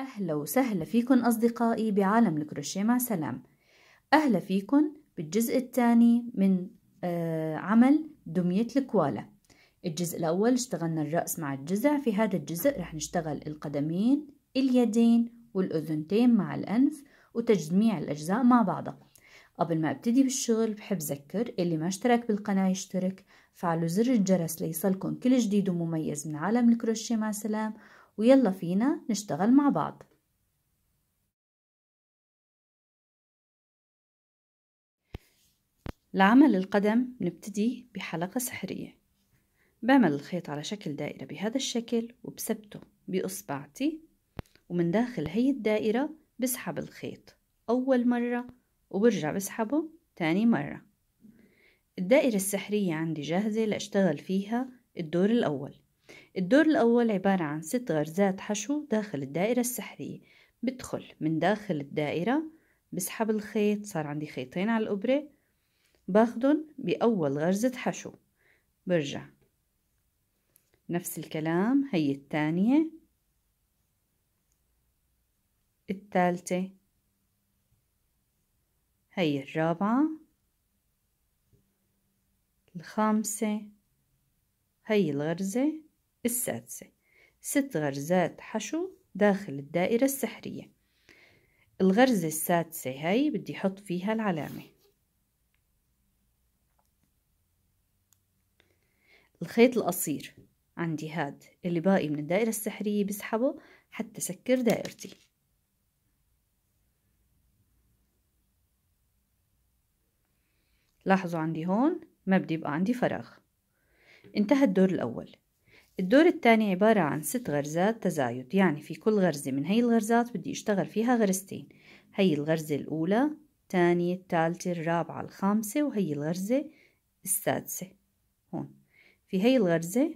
أهلا وسهلا فيكن أصدقائي بعالم الكروشيه مع سلام أهلا فيكن بالجزء الثاني من آه، عمل دمية الكوالا الجزء الأول اشتغلنا الرأس مع الجزع في هذا الجزء رح نشتغل القدمين اليدين والأذنتين مع الأنف وتجميع الأجزاء مع بعضها قبل ما ابتدي بالشغل بحب ذكر اللي ما اشترك بالقناة يشترك فعلوا زر الجرس ليصلكم كل جديد ومميز من عالم الكروشيه مع سلام ويلا فينا نشتغل مع بعض لعمل القدم نبتدي بحلقة سحرية بعمل الخيط على شكل دائرة بهذا الشكل وبثبته بإصبعتي ومن داخل هي الدائرة بسحب الخيط أول مرة وبرجع بسحبه تاني مرة الدائرة السحرية عندي جاهزة لأشتغل فيها الدور الأول الدور الأول عبارة عن ست غرزات حشو داخل الدائرة السحرية بدخل من داخل الدائرة بسحب الخيط صار عندي خيطين على الإبرة باخدن بأول غرزة حشو برجع نفس الكلام هي الثانية الثالثة هي الرابعة الخامسة هي الغرزة السادسة ست غرزات حشو داخل الدائرة السحرية الغرزة السادسة هاي بدي أحط فيها العلامة الخيط القصير عندي هاد اللي باقي من الدائرة السحرية بسحبه حتى سكر دائرتي لاحظوا عندي هون ما بدي يبقى عندي فراغ انتهى الدور الأول الدور الثاني عبارة عن ست غرزات تزايد يعني في كل غرزة من هاي الغرزات بدي اشتغل فيها غرزتين هي الغرزة الأولى الثانية الثالثة الرابعة الخامسة وهي الغرزة السادسة هون في هاي الغرزة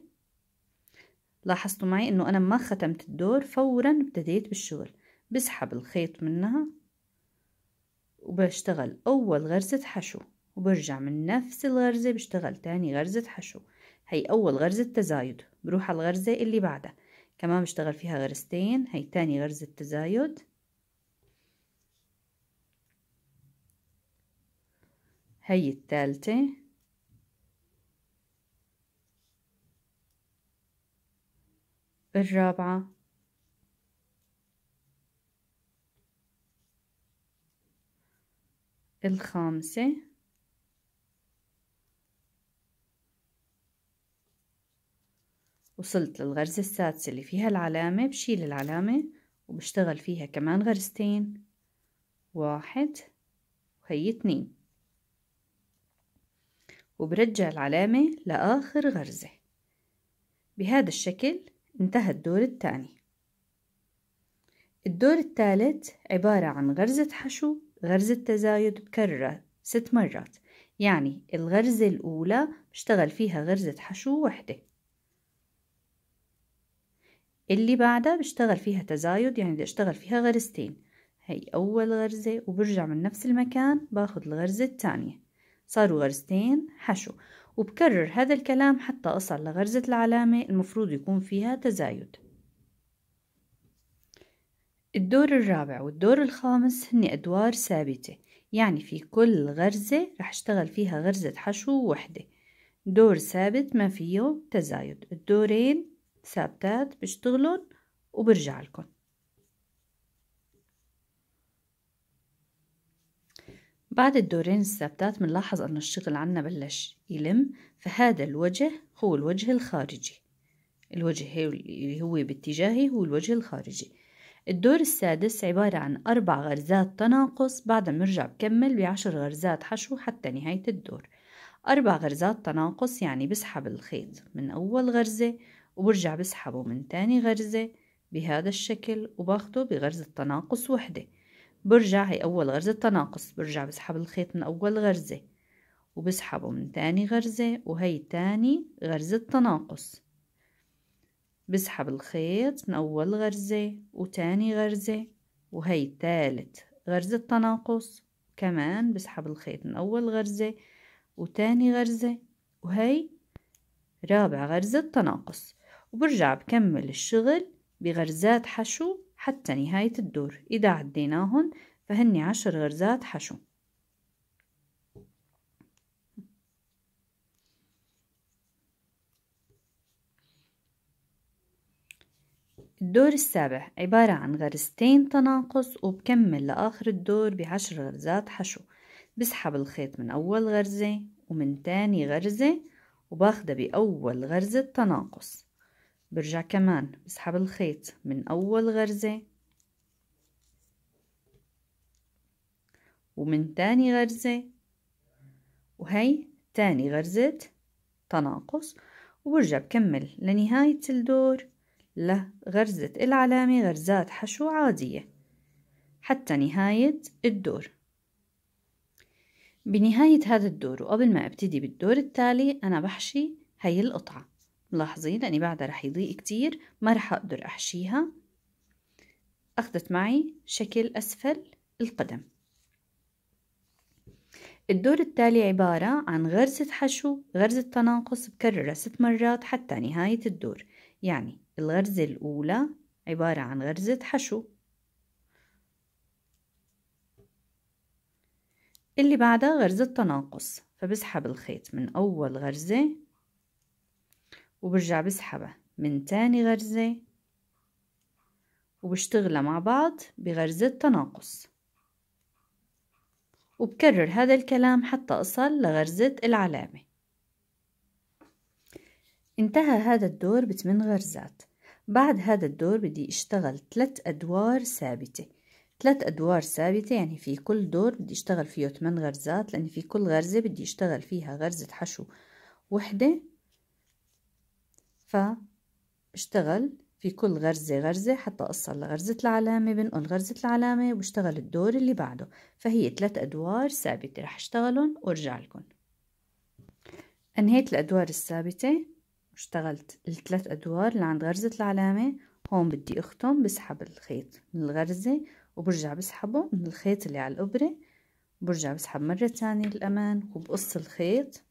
لاحظتوا معي انه انا ما ختمت الدور فورا ابتديت بالشغل بسحب الخيط منها وبشتغل اول غرزة حشو وبرجع من نفس الغرزة بشتغل تاني غرزة حشو هي اول غرزة تزايد بروح على الغرزة اللي بعدها كمان بشتغل فيها غرزتين هي تاني غرزة تزايد هي الثالثة الرابعة الخامسة وصلت للغرزة السادسة اللي فيها العلامة بشيل العلامة وبشتغل فيها كمان غرزتين واحد وهي اتنين وبرجع العلامة لآخر غرزة بهذا الشكل انتهى الدور الثاني الدور الثالث عبارة عن غرزة حشو غرزة تزايد بكررها ست مرات يعني الغرزة الأولى بشتغل فيها غرزة حشو وحدة اللي بعدها بشتغل فيها تزايد يعني بدي اشتغل فيها غرزتين هي أول غرزة وبرجع من نفس المكان باخد الغرزة الثانية صاروا غرزتين حشو وبكرر هذا الكلام حتى أصل لغرزة العلامة المفروض يكون فيها تزايد الدور الرابع والدور الخامس هن أدوار ثابتة يعني في كل غرزة رح اشتغل فيها غرزة حشو وحدة دور ثابت ما فيه تزايد الدورين ثابتات بشتغلن وبرجع لكم بعد الدورين الثابتات بنلاحظ أن الشغل عنا بلش يلم فهذا الوجه هو الوجه الخارجي الوجه اللي هو باتجاهي هو الوجه الخارجي الدور السادس عبارة عن أربع غرزات تناقص بعد ما نرجع بكمل بعشر غرزات حشو حتى نهاية الدور أربع غرزات تناقص يعني بسحب الخيط من أول غرزة وبرجع بسحبه من تاني غرزة بهذا الشكل وباخده بغرزة تناقص وحدة برجع هي أول غرزة تناقص برجع بسحب الخيط من أول غرزة وبسحبه من تاني غرزة وهي تاني غرزة تناقص بسحب الخيط من أول غرزة وتاني غرزة وهي تالت غرزة تناقص كمان بسحب الخيط من أول غرزة وتاني غرزة وهي رابع غرزة تناقص وبرجع بكمل الشغل بغرزات حشو حتى نهاية الدور إذا عديناهن فهني عشر غرزات حشو الدور السابع عبارة عن غرزتين تناقص وبكمل لآخر الدور بعشر غرزات حشو بسحب الخيط من أول غرزة ومن تاني غرزة وباخده بأول غرزة تناقص برجع كمان بسحب الخيط من أول غرزة ومن تاني غرزة وهي تاني غرزة تناقص وبرجع بكمل لنهاية الدور لغرزة العلامة غرزات حشو عادية حتى نهاية الدور بنهاية هذا الدور وقبل ما ابتدي بالدور التالي أنا بحشي هاي القطعة ملاحظين لأني بعدها رح يضيق كتير ما رح أقدر أحشيها أخذت معي شكل أسفل القدم الدور التالي عبارة عن غرزة حشو غرزة تناقص بكررها ست مرات حتى نهاية الدور يعني الغرزة الأولى عبارة عن غرزة حشو اللي بعدها غرزة تناقص فبسحب الخيط من أول غرزة وبرجع بسحبها من تاني غرزة وبشتغلها مع بعض بغرزة تناقص وبكرر هذا الكلام حتى أصل لغرزة العلامة انتهى هذا الدور بثمان غرزات بعد هذا الدور بدي اشتغل ثلاث أدوار ثابتة ثلاث أدوار ثابتة يعني في كل دور بدي اشتغل فيه ثمان غرزات لأن في كل غرزة بدي اشتغل فيها غرزة حشو وحدة فاشتغل في كل غرزة غرزة حتى أصل لغرزة العلامة بنقل غرزة العلامة وبشتغل الدور اللي بعده فهي ثلاث أدوار ثابتة رح اشتغلهم وارجع لكم أنهيت الأدوار الثابتة واشتغلت الثلاث أدوار اللي عند غرزة العلامة هون بدي أختم بسحب الخيط من الغرزة وبرجع بسحبه من الخيط اللي على الإبرة برجع بسحب مرة تانية للأمان وبقص الخيط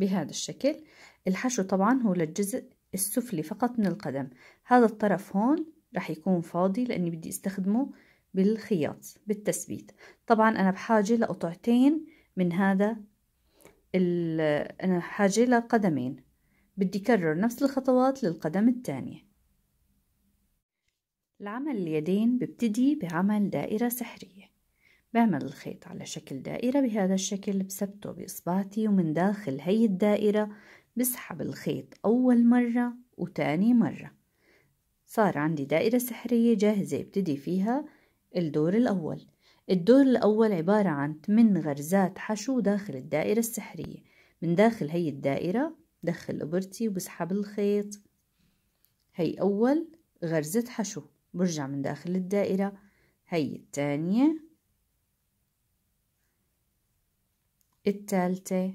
بهذا الشكل الحشو طبعا هو للجزء السفلي فقط من القدم هذا الطرف هون راح يكون فاضي لاني بدي استخدمه بالخياط بالتثبيت طبعا انا بحاجة لقطعتين من هذا انا بحاجة لقدمين بدي كرر نفس الخطوات للقدم الثانية العمل اليدين ببتدي بعمل دائرة سحرية بعمل الخيط على شكل دائرة بهذا الشكل بثبته بإصبعتي ومن داخل هي الدائرة بسحب الخيط أول مرة وتاني مرة صار عندي دائرة سحرية جاهزة ابتدي فيها الدور الأول الدور الأول عبارة عن 8 غرزات حشو داخل الدائرة السحرية من داخل هي الدائرة دخل إبرتي وبسحب الخيط هي أول غرزة حشو برجع من داخل الدائرة هي التانية الثالثة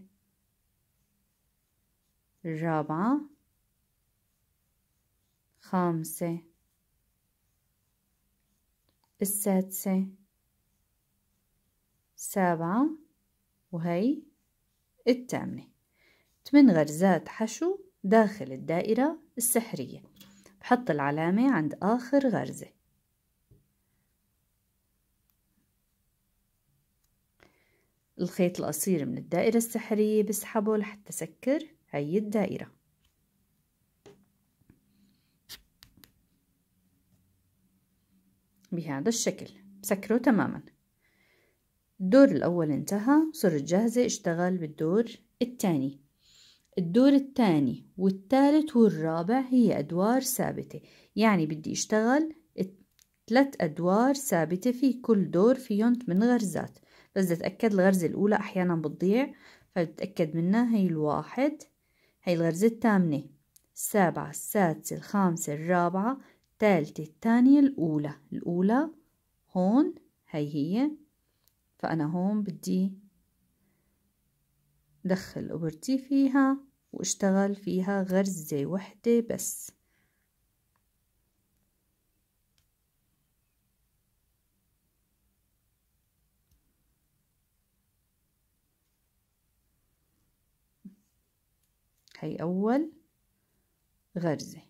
الرابعة خامسة السادسة سابعة وهي الثامنة ثمان غرزات حشو داخل الدائرة السحرية بحط العلامة عند آخر غرزة الخيط القصير من الدائرة السحرية بسحبه لحتى سكر هي الدائرة بهذا الشكل بسكره تماما الدور الأول انتهى صرت جاهزة اشتغل بالدور الثاني الدور الثاني والثالث والرابع هي أدوار ثابتة يعني بدي اشتغل ثلاث أدوار ثابتة في كل دور فيهم من غرزات بس تتأكد الغرزة الأولى أحيانا بتضيع فبتأكد منها هي الواحد هي الغرزة الثامنة السابعة السادسة الخامسة الرابعة الثالثة الثانية الأولى الأولى هون هي هي فأنا هون بدي دخل أبرتي فيها واشتغل فيها غرزة وحدة بس هاي أول غرزة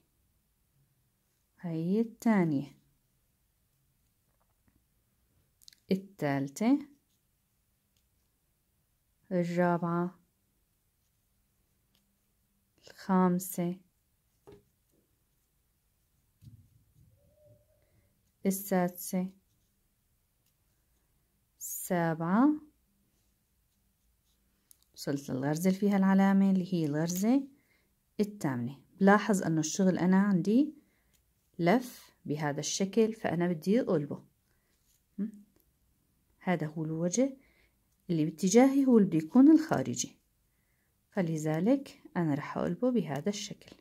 هاي الثانية الثالثة الرابعة الخامسة السادسة السابعة وصلت للغرزة اللي فيها العلامة اللي هي الغرزة الثامنة بلاحظ أنه الشغل أنا عندي لف بهذا الشكل فأنا بدي أقلبه هذا هو الوجه اللي باتجاهي هو اللي بده يكون الخارجي فلذلك أنا رح أقلبه بهذا الشكل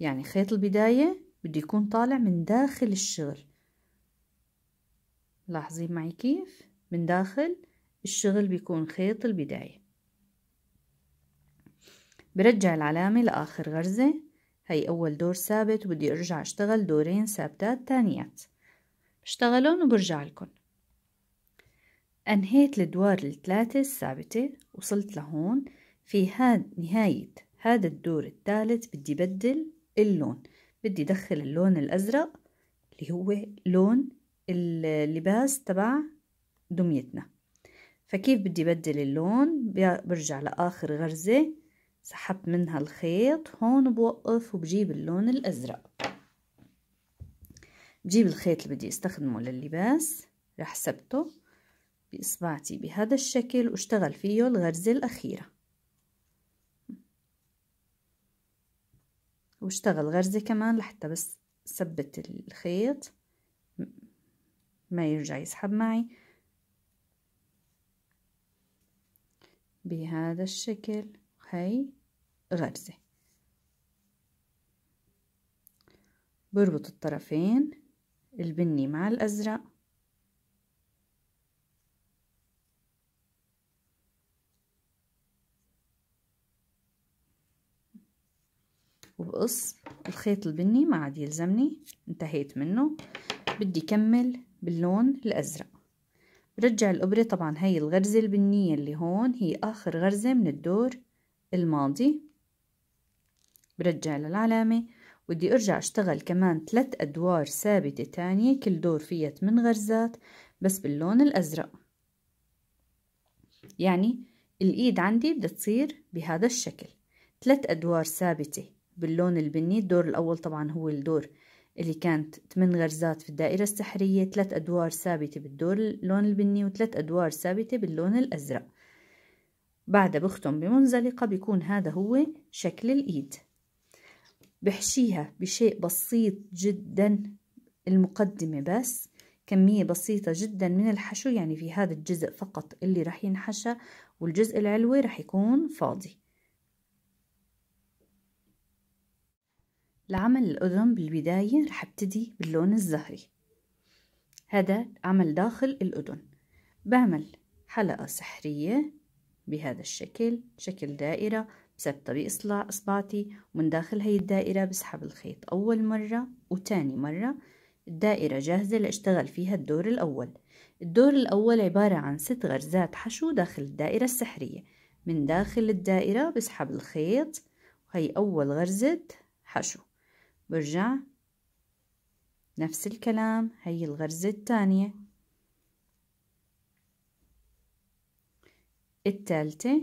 يعني خيط البداية بده يكون طالع من داخل الشغل لاحظين معي كيف من داخل الشغل بيكون خيط البداية برجع العلامة لآخر غرزة هي أول دور ثابت وبدي أرجع أشتغل دورين ثابتات تانيات بشتغلهم وبرجع لكم أنهيت الدوار الثلاثة الثابتة وصلت لهون في هاد نهاية هذا الدور الثالث بدي بدل اللون بدي دخل اللون الأزرق اللي هو لون اللباس تبع دميتنا فكيف بدي بدل اللون برجع لآخر غرزة سحبت منها الخيط هون بوقف وبجيب اللون الأزرق بجيب الخيط اللي بدي استخدمه لللباس رح ثبته بإصبعتي بهذا الشكل واشتغل فيه الغرزة الأخيرة واشتغل غرزة كمان لحتى بس ثبت الخيط ما يرجع يسحب معي بهذا الشكل هاي غرزة بربط الطرفين البني مع الأزرق وبقص الخيط البني ما عاد يلزمني انتهيت منه بدي كمل باللون الأزرق برجع الإبرة طبعا هاي الغرزة البنية اللي هون هي آخر غرزة من الدور الماضي برجع للعلامة ودي أرجع أشتغل كمان ثلاث أدوار ثابتة تانية كل دور فيها 8 غرزات بس باللون الأزرق يعني الإيد عندي بدها تصير بهذا الشكل ثلاث أدوار ثابتة باللون البني الدور الأول طبعا هو الدور اللي كانت 8 غرزات في الدائرة السحرية 3 أدوار ثابتة بالدور اللون البني و3 أدوار ثابتة باللون الأزرق بعدها بختم بمنزلقة بيكون هذا هو شكل الإيد بحشيها بشيء بسيط جدا المقدمة بس كمية بسيطة جدا من الحشو يعني في هذا الجزء فقط اللي رح ينحشى والجزء العلوي رح يكون فاضي لعمل الأذن بالبداية رح ابتدي باللون الزهري هذا عمل داخل الأذن بعمل حلقة سحرية بهذا الشكل شكل دائرة بثبتها طريق إصبعتي ومن داخل هي الدائرة بسحب الخيط أول مرة وتاني مرة الدائرة جاهزة لأشتغل فيها الدور الأول الدور الأول عبارة عن ست غرزات حشو داخل الدائرة السحرية من داخل الدائرة بسحب الخيط وهي أول غرزة حشو برجع نفس الكلام هي الغرزة الثانية الثالثة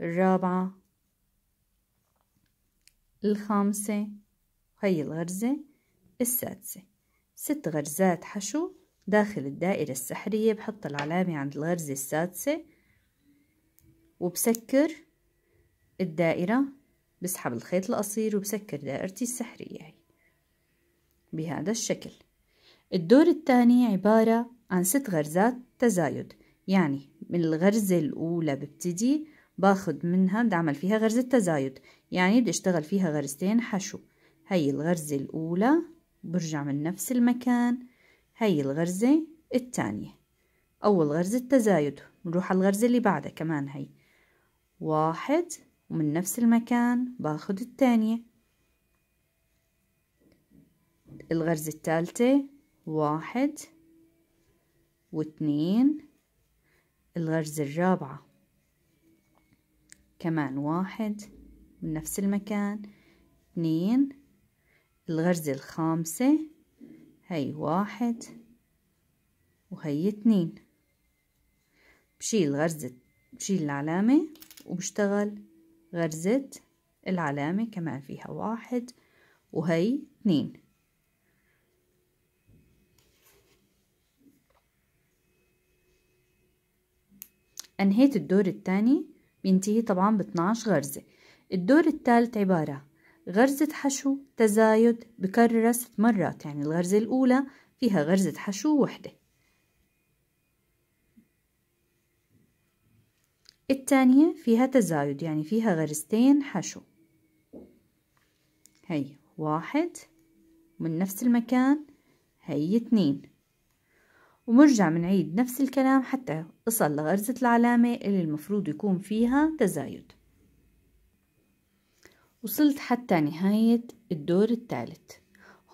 الرابعة الخامسة هي الغرزة السادسة ست غرزات حشو داخل الدائرة السحرية بحط العلامة عند الغرزة السادسة وبسكر الدائرة بسحب الخيط القصير وبسكر دائرتي السحرية بهذا الشكل الدور الثاني عبارة عن ست غرزات تزايد يعني من الغرزة الأولى ببتدي باخد منها بدي أعمل فيها غرزة تزايد يعني بدي أشتغل فيها غرزتين حشو هي الغرزة الأولى برجع من نفس المكان هي الغرزة الثانية أول غرزة تزايد نروح على الغرزة اللي بعدها كمان هي واحد ومن نفس المكان باخد الثانية الغرزة الثالثة واحد واثنين الغرزة الرابعة كمان واحد من نفس المكان اثنين الغرزة الخامسة هي واحد وهي اثنين بشيل غرزة بشيل العلامة وبشتغل غرزة العلامة كمان فيها واحد وهي اثنين أنهيت الدور الثاني بينتهي طبعا ب 12 غرزة الدور الثالث عبارة غرزة حشو تزايد بكرر ست مرات يعني الغرزة الأولى فيها غرزة حشو وحدة التانية فيها تزايد يعني فيها غرزتين حشو هي واحد من نفس المكان هي اتنين ومرجع منعيد نفس الكلام حتى أصل لغرزة العلامة اللي المفروض يكون فيها تزايد وصلت حتى نهاية الدور الثالث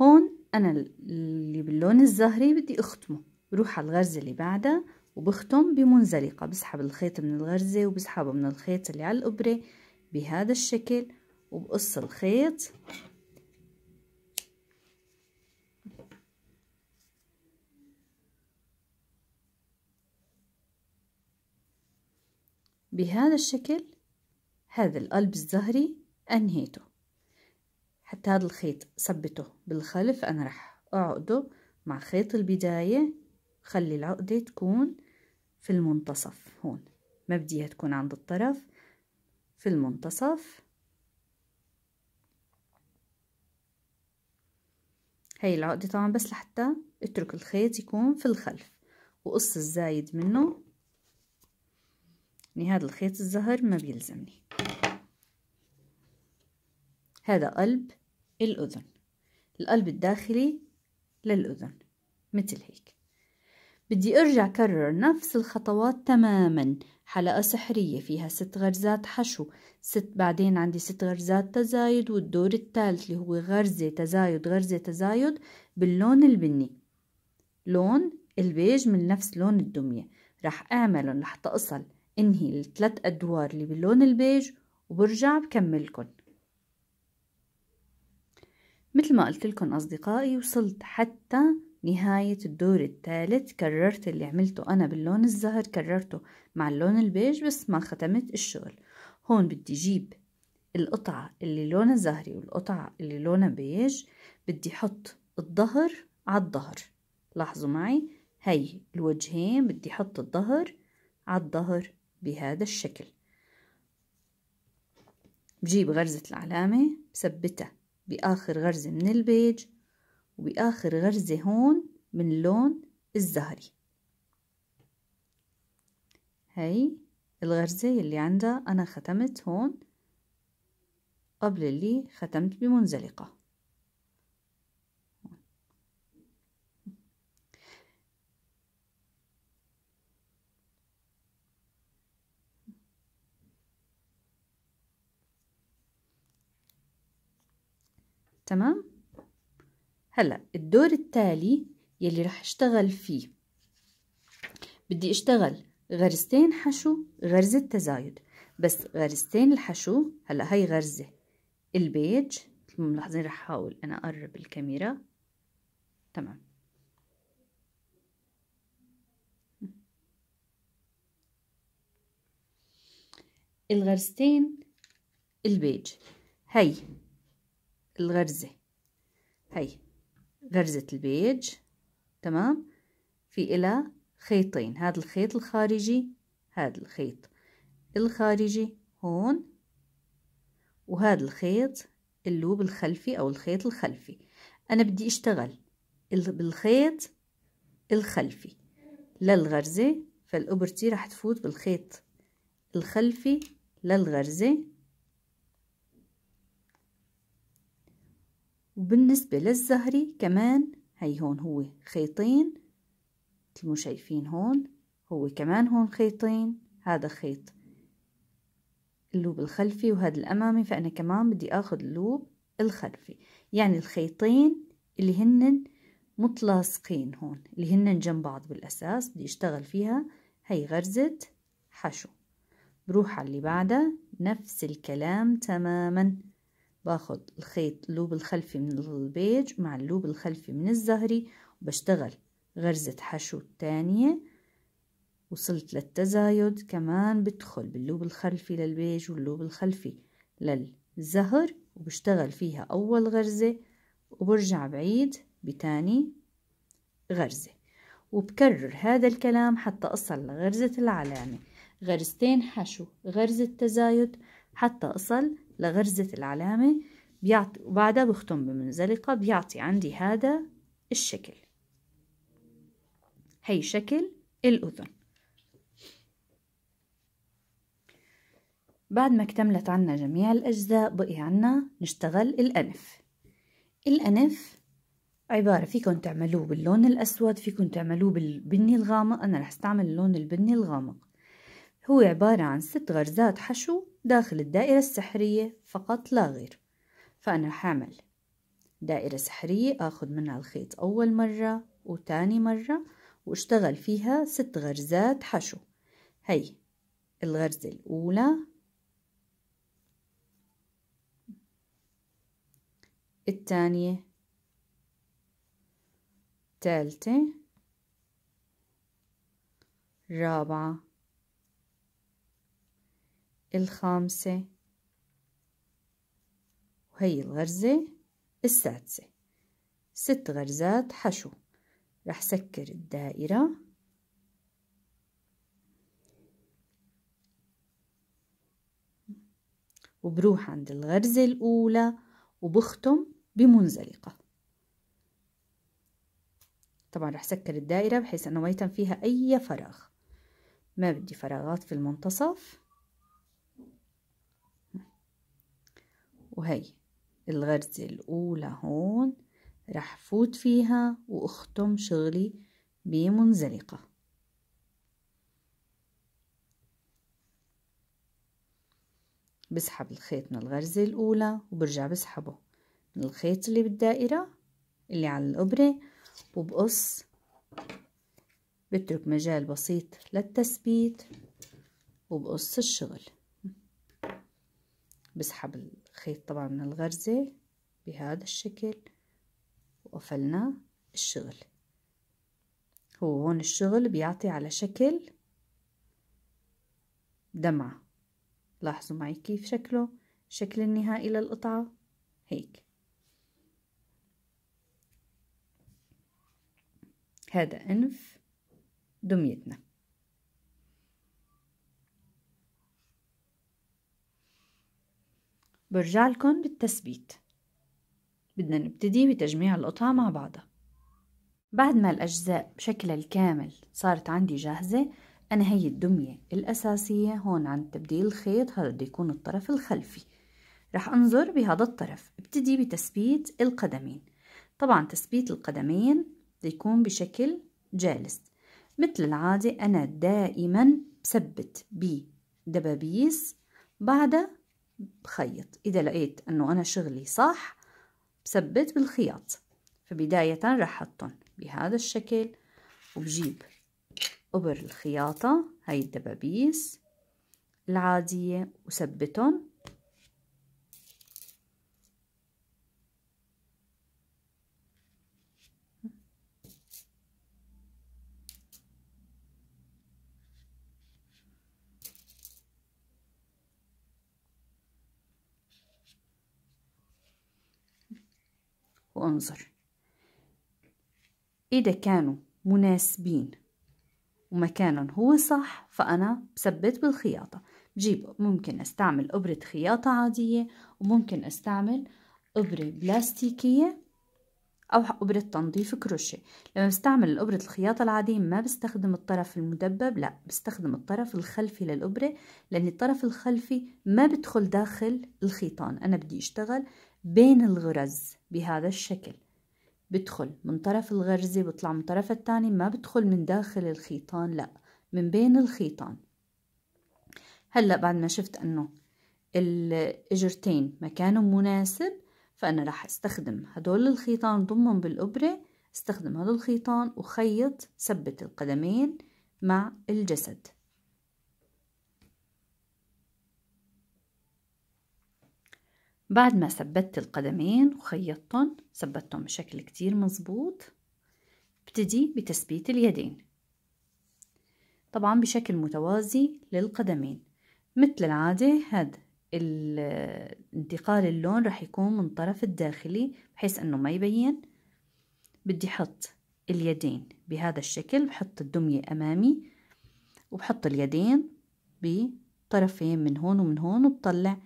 هون أنا اللي باللون الزهري بدي أختمه بروح على الغرزة اللي بعدها وبختم بمنزلقة بسحب الخيط من الغرزة وبسحبه من الخيط اللي على الإبرة بهذا الشكل وبقص الخيط بهذا الشكل هذا القلب الزهري أنهيته حتى هذا الخيط ثبته بالخلف أنا رح أعقده مع خيط البداية خلي العقدة تكون في المنتصف هون ما بديها تكون عند الطرف في المنتصف هاي العقدة طبعا بس لحتى اترك الخيط يكون في الخلف وقص الزايد منه يعني هذا الخيط الزهر ما بيلزمني هذا قلب الأذن القلب الداخلي للأذن مثل هيك بدي أرجع كرر نفس الخطوات تماما حلقة سحرية فيها ست غرزات حشو ست بعدين عندي ست غرزات تزايد والدور الثالث اللي هو غرزة تزايد غرزة تزايد باللون البني لون البيج من نفس لون الدمية رح أعملهم لحتى أصل انهي الثلاث أدوار اللي باللون البيج وبرجع بكملكن مثل ما قلت لكم أصدقائي وصلت حتى نهاية الدور الثالث كررت اللي عملته أنا باللون الزهر كررته مع اللون البيج بس ما ختمت الشغل هون بدي جيب القطعة اللي لونها زهري والقطعة اللي لونها بيج بدي حط الظهر على الظهر لاحظوا معي هي الوجهين بدي حط الظهر على الظهر بهذا الشكل بجيب غرزة العلامة بثبتها بآخر غرزة من البيج وبآخر غرزة هون من اللون الزهري هاي الغرزة اللي عندها أنا ختمت هون قبل اللي ختمت بمنزلقة تمام هلا الدور التالي يلي رح اشتغل فيه بدي اشتغل غرزتين حشو غرزة تزايد بس غرزتين الحشو هلا هي غرزة البيج ملاحظين رح احاول انا اقرب الكاميرا تمام الغرزتين البيج هي الغرزة هي غرزة البيج تمام في إلى خيطين هذا الخيط الخارجي هذا الخيط الخارجي هون وهذا الخيط اللوب الخلفي أو الخيط الخلفي أنا بدي أشتغل بالخيط الخلفي للغرزة فالأبرتي رح تفوت بالخيط الخلفي للغرزة وبالنسبة للزهري كمان هي هون هو خيطين مثل ما شايفين هون هو كمان هون خيطين هذا خيط اللوب الخلفي وهذا الأمامي فأنا كمان بدي أخذ اللوب الخلفي يعني الخيطين اللي هن متلاصقين هون اللي هن جنب بعض بالأساس بدي أشتغل فيها هي غرزة حشو بروح على اللي بعدها نفس الكلام تماما باخد الخيط اللوب الخلفي من البيج مع اللوب الخلفي من الزهري وبشتغل غرزة حشو الثانية وصلت للتزايد كمان بدخل باللوب الخلفي للبيج واللوب الخلفي للزهر وبشتغل فيها أول غرزة وبرجع بعيد بتاني غرزة وبكرر هذا الكلام حتى أصل لغرزة العلامة غرزتين حشو غرزة تزايد حتى أصل لغرزة العلامة بيعطي وبعدها بختم بمنزلقة بيعطي عندي هذا الشكل هي شكل الأذن بعد ما اكتملت عنا جميع الأجزاء بقي عنا نشتغل الأنف الأنف عبارة فيكن تعملوه باللون الأسود فيكن تعملوه بالبني الغامق أنا رح استعمل اللون البني الغامق هو عبارة عن ست غرزات حشو داخل الدائرة السحرية فقط لا غير فأنا حعمل دائرة سحرية أخذ منها الخيط أول مرة وتاني مرة واشتغل فيها ست غرزات حشو هي الغرزة الأولى الثانية الثالثة الرابعة الخامسة وهي الغرزة السادسة ست غرزات حشو رح سكر الدائرة وبروح عند الغرزة الأولى وبختم بمنزلقة طبعا رح سكر الدائرة بحيث أنه ما يتم فيها أي فراغ ما بدي فراغات في المنتصف وهي الغرزة الأولى هون رح فوت فيها وأختم شغلي بمنزلقة بسحب الخيط من الغرزة الأولى وبرجع بسحبه من الخيط اللي بالدائرة اللي على الإبرة وبقص بترك مجال بسيط للتثبيت وبقص الشغل بسحب الخيط طبعا من الغرزة بهذا الشكل وقفلنا الشغل هو هون الشغل بيعطي على شكل دمعة لاحظوا معي كيف شكله شكل النهائي للقطعة هيك هذا أنف دميتنا برجعلكن بالتثبيت بدنا نبتدي بتجميع القطع مع بعضها بعد ما الأجزاء بشكلها الكامل صارت عندي جاهزة أنا هي الدمية الأساسية هون عند تبديل الخيط هذا بده يكون الطرف الخلفي رح أنظر بهذا الطرف ابتدي بتثبيت القدمين طبعا تثبيت القدمين بده يكون بشكل جالس مثل العادة أنا دائما بثبت بدبابيس بعدها بخيط إذا لقيت أنه أنا شغلي صح بثبت بالخياط فبداية رح أحطهم بهذا الشكل وبجيب إبر الخياطة هاي الدبابيس العادية وثبتهم وانظر إذا كانوا مناسبين ومكانهم هو صح فأنا بثبت بالخياطة بجيب ممكن أستعمل إبرة خياطة عادية وممكن أستعمل إبرة بلاستيكية أو إبرة تنظيف كروشيه لما بستعمل إبرة الخياطة العادية ما بستخدم الطرف المدبب لا بستخدم الطرف الخلفي للإبرة لأن الطرف الخلفي ما بدخل داخل الخيطان أنا بدي أشتغل بين الغرز بهذا الشكل بدخل من طرف الغرزة بطلع من طرف الثاني ما بدخل من داخل الخيطان لا من بين الخيطان هلأ بعد ما شفت أنه الإجرتين مكانهم مناسب فأنا راح أستخدم هدول الخيطان ضمهم بالإبرة استخدم هدول الخيطان وخيط ثبت القدمين مع الجسد بعد ما ثبتت القدمين وخيطتهم ثبتتهم بشكل كتير مظبوط ابتدي بتثبيت اليدين طبعا بشكل متوازي للقدمين مثل العادة هاد انتقال اللون رح يكون من طرف الداخلي بحيث انه ما يبين بدي حط اليدين بهذا الشكل بحط الدمية امامي وبحط اليدين بطرفين من هون ومن هون وبطلع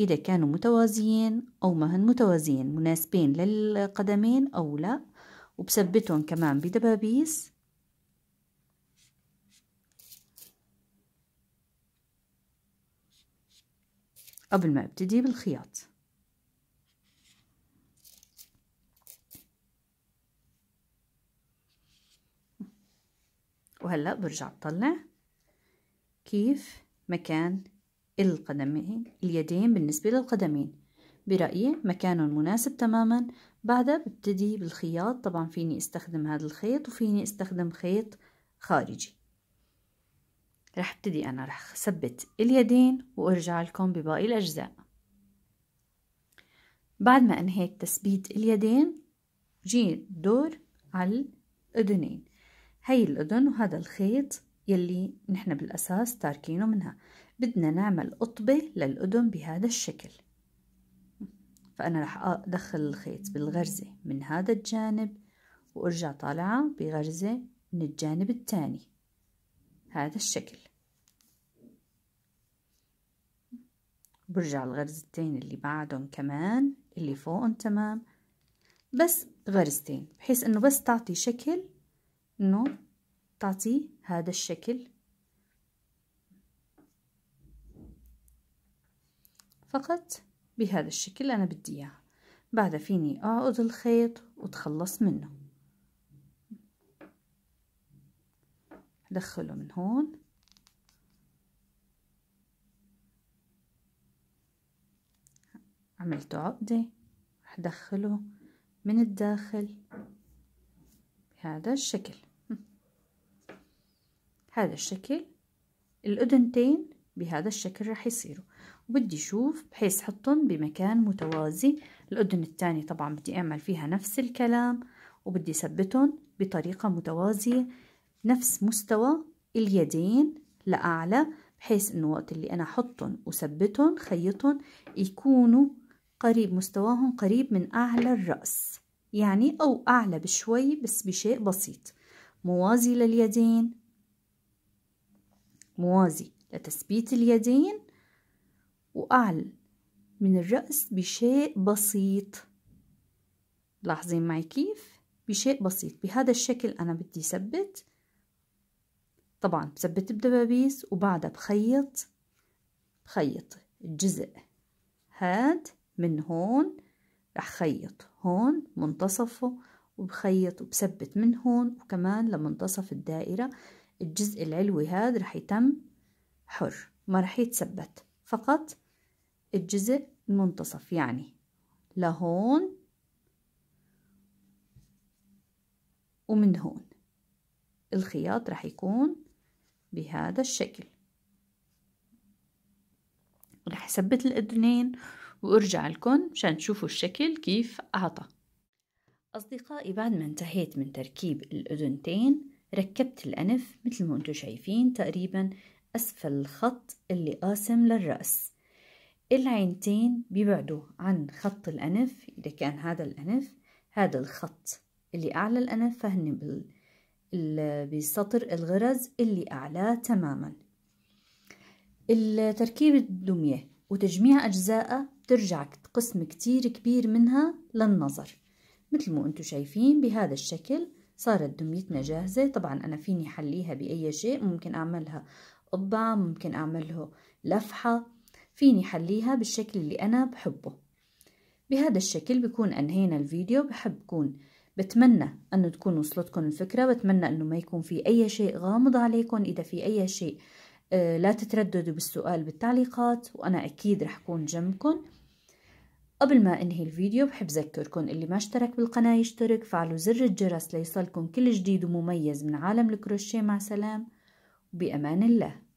إذا كانوا متوازيين أو مهن متوازيين مناسبين للقدمين أو لا وبثبتهم كمان بدبابيس قبل ما ابتدي بالخياط وهلأ برجع بطلع كيف مكان القدمين اليدين بالنسبة للقدمين برأيي مكانهم مناسب تماما بعدها ببتدي بالخياط طبعا فيني استخدم هذا الخيط وفيني استخدم خيط خارجي رح ابتدي أنا رح ثبت اليدين وارجع لكم بباقي الأجزاء بعد ما انهيت تثبيت اليدين جي دور على الأذنين هي الأذن وهذا الخيط يلي نحن بالأساس تاركينه منها بدنا نعمل قطبة للأذن بهذا الشكل فأنا رح أدخل الخيط بالغرزة من هذا الجانب وأرجع طالعة بغرزة من الجانب الثاني هذا الشكل برجع الغرزتين اللي بعدهم كمان اللي فوقهم تمام بس غرزتين بحيث انه بس تعطي شكل انه تعطي هذا الشكل فقط بهذا الشكل أنا بدي إياه بعد فيني أعقد الخيط وتخلص منه دخله من هون عملته عقدة رح دخله من الداخل بهذا الشكل هذا الشكل الأذنتين بهذا الشكل رح يصيروا وبدي اشوف بحيث حطهم بمكان متوازي الاذن الثانية طبعا بدي اعمل فيها نفس الكلام وبدي اثبتهم بطريقة متوازية نفس مستوى اليدين لأعلى بحيث انه وقت اللي انا احطهم وثبتهم خيطهم يكونوا قريب مستواهم قريب من اعلى الرأس يعني او اعلى بشوي بس بشيء بسيط موازي لليدين موازي لتثبيت اليدين وأعلى من الرأس بشيء بسيط لاحظين معي كيف؟ بشيء بسيط بهذا الشكل أنا بدي ثبت طبعا بثبت بدبابيس وبعدها بخيط بخيط الجزء هاد من هون رح خيط هون منتصفه وبخيط وبثبت من هون وكمان لمنتصف الدائرة الجزء العلوي هاد رح يتم حر ما رح يتثبت فقط الجزء المنتصف يعني لهون ومن هون الخياط رح يكون بهذا الشكل رح اثبت الاذنين وارجع لكم مشان تشوفوا الشكل كيف اعطى اصدقائي بعد ما انتهيت من تركيب الاذنتين ركبت الانف مثل ما انتم شايفين تقريبا اسفل الخط اللي قاسم للراس العينتين بيبعدوا عن خط الأنف إذا كان هذا الأنف هذا الخط اللي أعلى الأنف فهن بال... بسطر الغرز اللي أعلاه تماما تركيب الدمية وتجميع أجزائها بترجع قسم كتير كبير منها للنظر مثل ما انتم شايفين بهذا الشكل صارت دميتنا جاهزة طبعا أنا فيني حليها بأي شيء ممكن أعملها قبعة ممكن أعمله لفحة فيني حليها بالشكل اللي أنا بحبه بهذا الشكل بكون أنهينا الفيديو بحب كون بتمنى أنه تكون وصلتكم الفكرة بتمنى أنه ما يكون في أي شيء غامض عليكم إذا في أي شيء آه، لا تترددوا بالسؤال بالتعليقات وأنا أكيد رح كون جنبكم قبل ما انهي الفيديو بحب ذكركم اللي ما اشترك بالقناة يشترك فعلوا زر الجرس ليصلكم كل جديد ومميز من عالم الكروشيه مع سلام بأمان الله